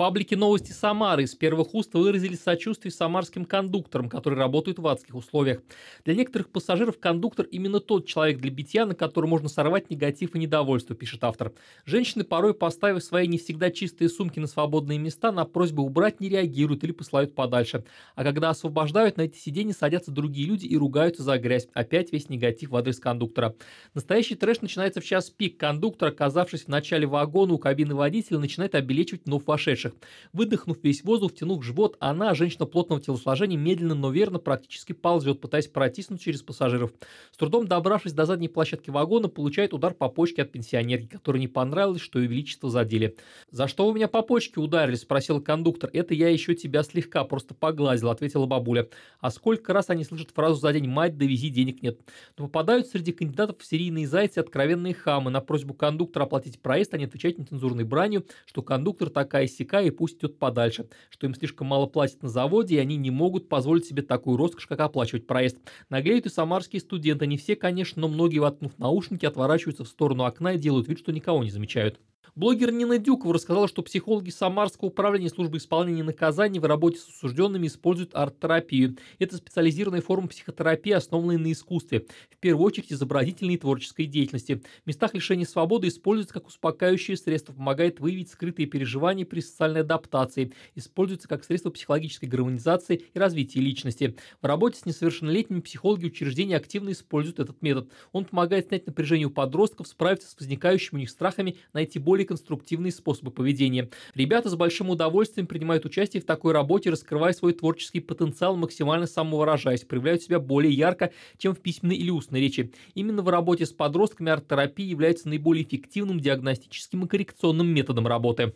паблике «Новости Самары» из первых уст выразили сочувствие самарским кондукторам, которые работают в адских условиях. Для некоторых пассажиров кондуктор именно тот человек для битья, на котором можно сорвать негатив и недовольство, пишет автор. Женщины, порой поставив свои не всегда чистые сумки на свободные места, на просьбу убрать не реагируют или посылают подальше. А когда освобождают, на эти сиденья садятся другие люди и ругаются за грязь. Опять весь негатив в адрес кондуктора. Настоящий трэш начинается в час пик. Кондуктор, оказавшись в начале вагона у кабины водителя, начинает обелечивать вновь вошедших выпивших. Выдохнув весь воздух, втянув живот, она, женщина плотного телосложения, медленно, но верно, практически ползет, пытаясь протиснуть через пассажиров. С трудом добравшись до задней площадки вагона, получает удар по почке от пенсионерки, которой не понравилось, что ее величество задели. «За что у меня по почке ударили?» – спросил кондуктор. «Это я еще тебя слегка просто поглазил, – ответила бабуля. А сколько раз они слышат фразу за день «мать, довези, денег нет». Но попадают среди кандидатов в серийные зайцы откровенные хамы. На просьбу кондуктора оплатить проезд они отвечают нецензурной бранью, что кондуктор такая сик старика и идет подальше, что им слишком мало платят на заводе, и они не могут позволить себе такую роскошь, как оплачивать проезд. Наглеют и самарские студенты, не все, конечно, но многие, воткнув наушники, отворачиваются в сторону окна и делают вид, что никого не замечают. Блогер Нина Дюкова рассказала, что психологи Самарского управления службы исполнения наказаний в работе с осужденными используют арт-терапию. Это специализированная форма психотерапии, основанная на искусстве, в первую очередь изобразительной и творческой деятельности. В местах лишения свободы используется как успокаивающее средство, помогает выявить скрытые переживания при социальной адаптации, используется как средство психологической гармонизации и развития личности. В работе с несовершеннолетними психологи учреждения активно используют этот метод. Он помогает снять напряжение у подростков, справиться с возникающими у них страхами, найти более теории конструктивные способы поведения. Ребята с большим удовольствием принимают участие в такой работе, раскрывая свой творческий потенциал, максимально самовыражаясь, проявляют себя более ярко, чем в письменной или устной речи. Именно в работе с подростками арт-терапия является наиболее эффективным диагностическим и коррекционным методом работы.